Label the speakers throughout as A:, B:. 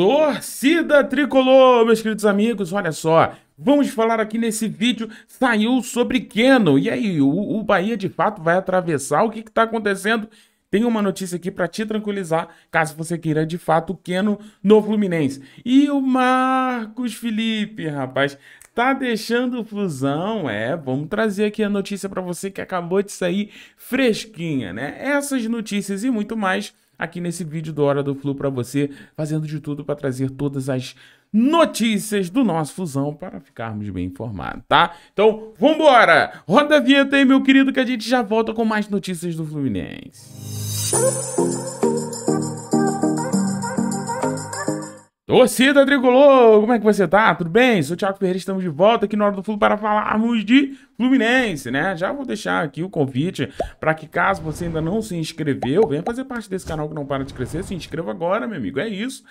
A: Torcida Tricolor, meus queridos amigos, olha só, vamos falar aqui nesse vídeo, saiu sobre Keno, e aí, o, o Bahia de fato vai atravessar, o que está acontecendo? Tem uma notícia aqui para te tranquilizar, caso você queira de fato Keno no Fluminense. E o Marcos Felipe, rapaz, tá deixando fusão, é, vamos trazer aqui a notícia para você que acabou de sair fresquinha, né? Essas notícias e muito mais aqui nesse vídeo do Hora do Flu para você, fazendo de tudo para trazer todas as notícias do nosso Fusão para ficarmos bem informados, tá? Então, vambora! Roda a vinheta aí, meu querido, que a gente já volta com mais notícias do Fluminense. Ô, Cida Tricolor, como é que você tá? Tudo bem? Sou o Thiago Ferreira, estamos de volta aqui no Hora do Flu para falarmos de Fluminense, né? Já vou deixar aqui o convite para que caso você ainda não se inscreveu, venha fazer parte desse canal que não para de crescer, se inscreva agora, meu amigo, é isso.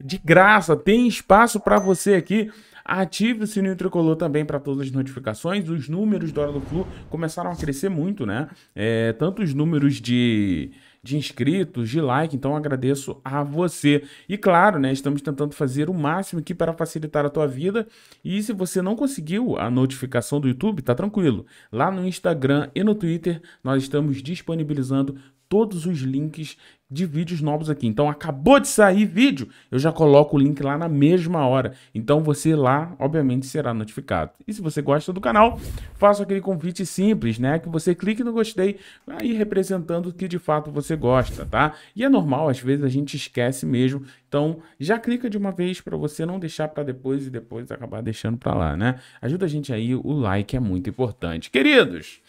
A: De graça, tem espaço para você aqui. Ative o sininho tricolor também para todas as notificações. Os números do Hora do Flu começaram a crescer muito, né? É, tanto os números de de inscritos, de like, então agradeço a você. E claro, né, estamos tentando fazer o máximo aqui para facilitar a tua vida. E se você não conseguiu a notificação do YouTube, tá tranquilo. Lá no Instagram e no Twitter nós estamos disponibilizando todos os links de vídeos novos aqui. Então acabou de sair vídeo, eu já coloco o link lá na mesma hora. Então você lá, obviamente, será notificado. E se você gosta do canal, faça aquele convite simples, né? Que você clique no gostei, aí representando que de fato você gosta, tá? E é normal, às vezes a gente esquece mesmo. Então já clica de uma vez para você não deixar para depois e depois acabar deixando para lá, né? Ajuda a gente aí, o like é muito importante. Queridos,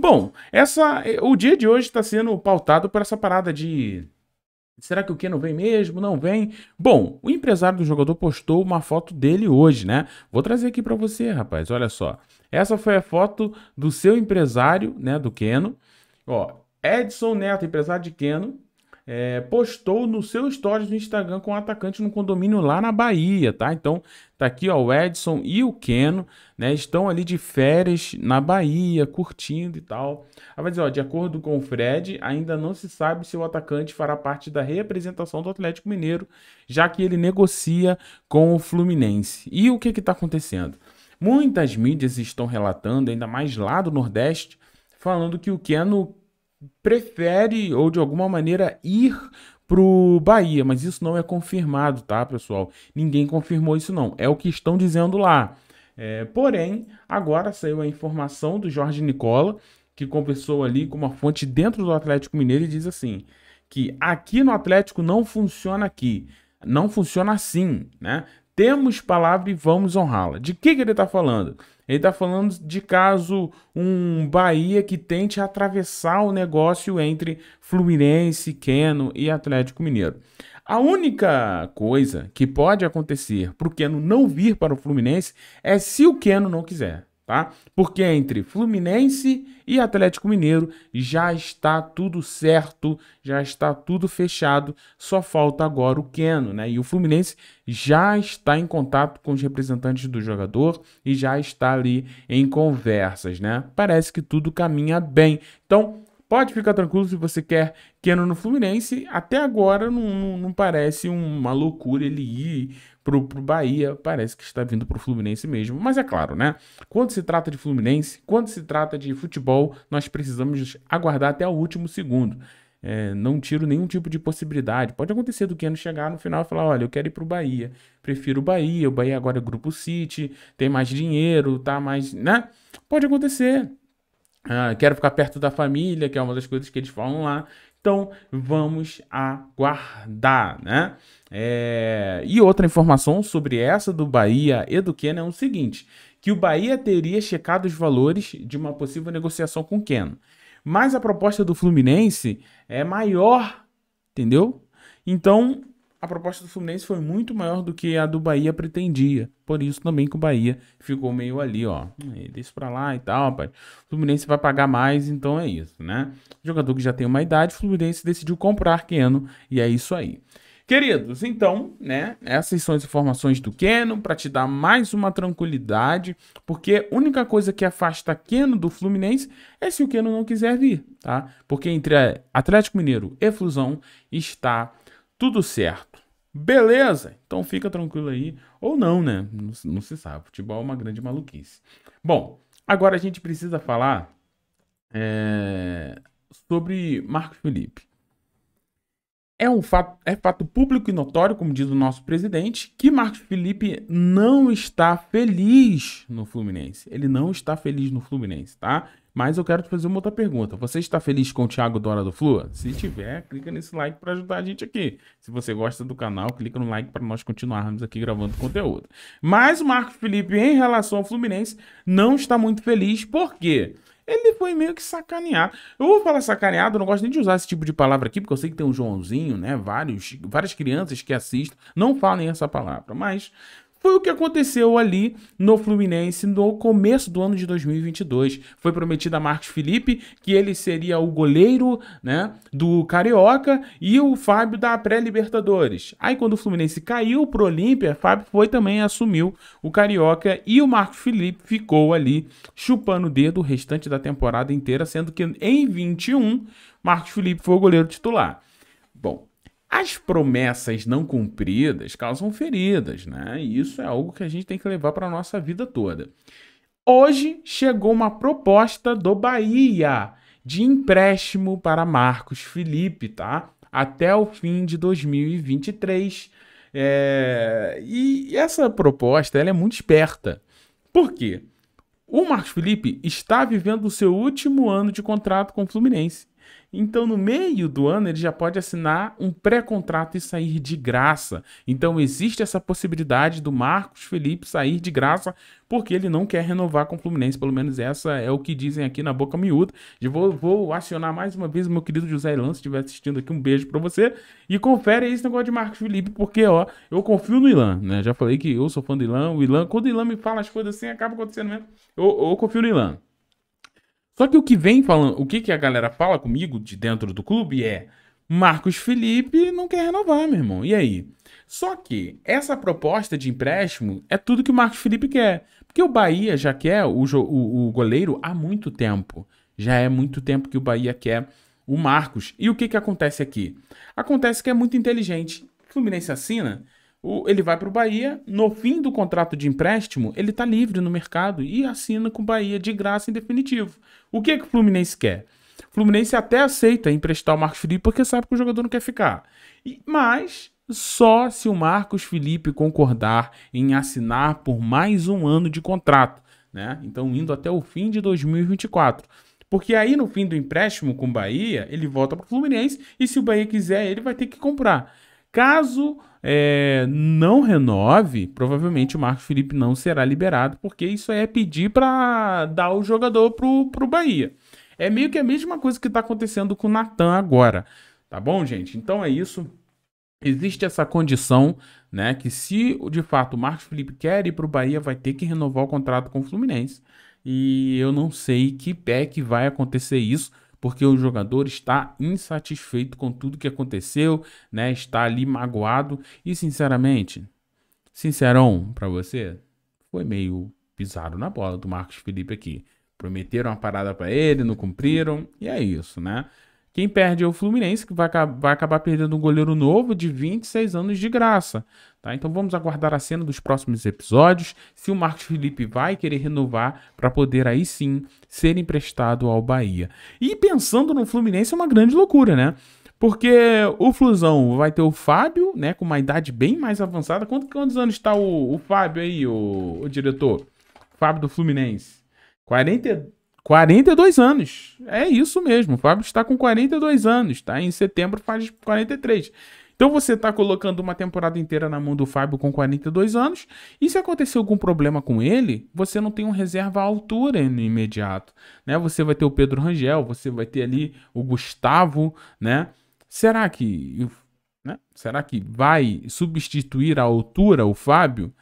A: Bom, essa, eh, o dia de hoje está sendo pautado por essa parada de. Será que o Keno vem mesmo? Não vem? Bom, o empresário do jogador postou uma foto dele hoje, né? Vou trazer aqui para você, rapaz. Olha só. Essa foi a foto do seu empresário, né, do Keno. Ó, Edson Neto, empresário de Keno, é, postou no seu stories no Instagram com o um atacante no condomínio lá na Bahia, tá? Então, tá aqui, ó, o Edson e o Keno, né, estão ali de férias na Bahia, curtindo e tal. Aí vai dizer, ó, de acordo com o Fred, ainda não se sabe se o atacante fará parte da representação do Atlético Mineiro, já que ele negocia com o Fluminense. E o que que tá acontecendo? Muitas mídias estão relatando, ainda mais lá do Nordeste, falando que o Keno prefere ou de alguma maneira ir pro Bahia, mas isso não é confirmado, tá, pessoal? Ninguém confirmou isso não. É o que estão dizendo lá. É, porém, agora saiu a informação do Jorge Nicola, que conversou ali com uma fonte dentro do Atlético Mineiro e diz assim: que aqui no Atlético não funciona aqui. Não funciona assim, né? temos palavra e vamos honrá-la. De que, que ele está falando? Ele está falando de caso um Bahia que tente atravessar o negócio entre Fluminense, Queno e Atlético Mineiro. A única coisa que pode acontecer para o Queno não vir para o Fluminense é se o Queno não quiser tá? Porque entre Fluminense e Atlético Mineiro já está tudo certo, já está tudo fechado, só falta agora o Keno, né? E o Fluminense já está em contato com os representantes do jogador e já está ali em conversas, né? Parece que tudo caminha bem. Então, Pode ficar tranquilo se você quer Keno no Fluminense. Até agora não, não, parece uma loucura ele ir pro, pro Bahia. Parece que está vindo pro Fluminense mesmo. Mas é claro, né? Quando se trata de Fluminense, quando se trata de futebol, nós precisamos aguardar até o último segundo. É, não tiro nenhum tipo de possibilidade. Pode acontecer do Keno chegar no final e falar: olha, eu quero ir pro Bahia. Prefiro o Bahia. O Bahia agora é Grupo City, tem mais dinheiro, tá mais. né? Pode acontecer. Ah, quero ficar perto da família, que é uma das coisas que eles falam lá. Então, vamos aguardar, né? É... E outra informação sobre essa do Bahia e do Keno é o seguinte, que o Bahia teria checado os valores de uma possível negociação com o Keno. Mas a proposta do Fluminense é maior, entendeu? Então, a proposta do Fluminense foi muito maior do que a do Bahia pretendia. Por isso também que o Bahia ficou meio ali, ó. É, deixa pra lá e tal, rapaz. O Fluminense vai pagar mais, então é isso, né? O jogador que já tem uma idade, o Fluminense decidiu comprar Keno e é isso aí. Queridos, então, né, essas são as informações do Keno para te dar mais uma tranquilidade, porque a única coisa que afasta Keno do Fluminense é se o Keno não quiser vir, tá? Porque entre Atlético Mineiro e Flusão está tudo certo. Beleza, então fica tranquilo aí. Ou não, né? Não, não se sabe. Futebol é uma grande maluquice. Bom, agora a gente precisa falar é, sobre Marcos Felipe. É um fato, é fato público e notório, como diz o nosso presidente, que Marcos Felipe não está feliz no Fluminense. Ele não está feliz no Fluminense, tá? Mas eu quero te fazer uma outra pergunta. Você está feliz com o Thiago Dora do Flu? Se tiver, clica nesse like para ajudar a gente aqui. Se você gosta do canal, clica no like para nós continuarmos aqui gravando conteúdo. Mas o Marcos Felipe, em relação ao Fluminense, não está muito feliz. Por quê? ele foi meio que sacaneado. Eu vou falar sacaneado, eu não gosto nem de usar esse tipo de palavra aqui, porque eu sei que tem um Joãozinho, né? Vários, várias crianças que assistem não falem essa palavra, mas foi o que aconteceu ali no Fluminense no começo do ano de 2022. Foi prometido a Marcos Felipe que ele seria o goleiro né, do Carioca e o Fábio da pré-Libertadores. Aí quando o Fluminense caiu pro Olímpia, Fábio foi também assumiu o Carioca e o Marcos Felipe ficou ali chupando o dedo o restante da temporada inteira, sendo que em 21 Marcos Felipe foi o goleiro titular. Bom, as promessas não cumpridas causam feridas, né? E isso é algo que a gente tem que levar para a nossa vida toda. Hoje chegou uma proposta do Bahia de empréstimo para Marcos Felipe, tá? Até o fim de 2023. É... E essa proposta ela é muito esperta. Por quê? O Marcos Felipe está vivendo o seu último ano de contrato com o Fluminense. Então, no meio do ano, ele já pode assinar um pré-contrato e sair de graça. Então, existe essa possibilidade do Marcos Felipe sair de graça porque ele não quer renovar com o Fluminense. Pelo menos essa é o que dizem aqui na boca miúda. Eu vou, vou acionar mais uma vez meu querido José Ilan, se estiver assistindo aqui, um beijo para você. E confere esse negócio de Marcos Felipe, porque, ó, eu confio no Ilan, né? Já falei que eu sou fã do Ilan. O Ilan, quando o Ilan me fala as coisas assim, acaba acontecendo mesmo. Eu, eu confio no Ilan. Só que o que vem falando, o que, que a galera fala comigo de dentro do clube é Marcos Felipe não quer renovar, meu irmão. E aí? Só que essa proposta de empréstimo é tudo que o Marcos Felipe quer. Porque o Bahia já quer o, o, o goleiro há muito tempo. Já é muito tempo que o Bahia quer o Marcos. E o que, que acontece aqui? Acontece que é muito inteligente. O Fluminense assina ele vai para o Bahia, no fim do contrato de empréstimo, ele está livre no mercado e assina com o Bahia de graça em definitivo. O que, é que o Fluminense quer? O Fluminense até aceita emprestar o Marcos Felipe porque sabe que o jogador não quer ficar. E, mas só se o Marcos Felipe concordar em assinar por mais um ano de contrato, né? Então indo até o fim de 2024. Porque aí no fim do empréstimo com o Bahia, ele volta para o Fluminense e se o Bahia quiser, ele vai ter que comprar. Caso é, não renove, provavelmente o Marcos Felipe não será liberado, porque isso é pedir para dar o jogador pro, pro Bahia. É meio que a mesma coisa que está acontecendo com o Natan agora. Tá bom, gente? Então é isso. Existe essa condição, né? Que se de fato o Marcos Felipe quer ir para o Bahia, vai ter que renovar o contrato com o Fluminense. E eu não sei que pé que vai acontecer isso porque o jogador está insatisfeito com tudo que aconteceu, né? Está ali magoado e sinceramente, sincerão para você, foi meio pisado na bola do Marcos Felipe aqui. Prometeram uma parada para ele, não cumpriram e é isso, né? Quem perde é o Fluminense, que vai, vai acabar perdendo um goleiro novo de 26 anos de graça. Tá? Então vamos aguardar a cena dos próximos episódios, se o Marcos Felipe vai querer renovar para poder aí sim ser emprestado ao Bahia. E pensando no Fluminense é uma grande loucura, né? Porque o Flusão vai ter o Fábio, né, com uma idade bem mais avançada. Quanto, quantos anos está o, o, Fábio aí, o, o diretor? Fábio do Fluminense. 40, 42 anos é isso mesmo. O Fábio está com 42 anos, tá? Em setembro faz 43. Então você está colocando uma temporada inteira na mão do Fábio com 42 anos, e se acontecer algum problema com ele, você não tem um reserva à altura no imediato, né? Você vai ter o Pedro Rangel, você vai ter ali o Gustavo, né? Será que, né? Será que vai substituir a altura o Fábio?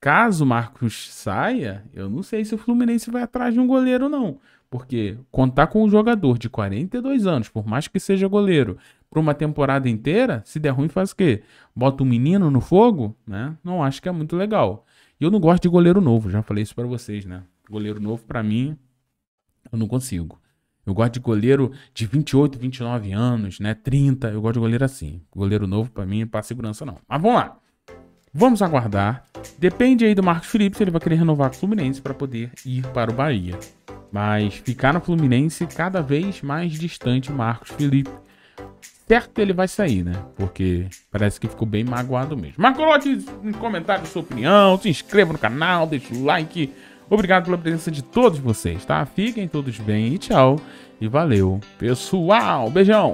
A: Caso o Marcos saia, eu não sei se o Fluminense vai atrás de um goleiro não. Porque contar com um jogador de 42 anos, por mais que seja goleiro, por uma temporada inteira, se der ruim, faz o quê? Bota um menino no fogo, né? Não acho que é muito legal. E eu não gosto de goleiro novo, já falei isso para vocês, né? Goleiro novo, para mim, eu não consigo. Eu gosto de goleiro de 28, 29 anos, né? 30, eu gosto de goleiro assim. Goleiro novo, para mim, para segurança, não. Mas vamos lá. Vamos aguardar. Depende aí do Marcos Felipe se ele vai querer renovar com o Fluminense para poder ir para o Bahia mas ficar no Fluminense cada vez mais distante Marcos Felipe. Certo ele vai sair, né? Porque parece que ficou bem magoado mesmo. Mas coloque um comentário sua opinião, se inscreva no canal, deixa o like. Obrigado pela presença de todos vocês, tá? Fiquem todos bem e tchau. E valeu, pessoal. Beijão.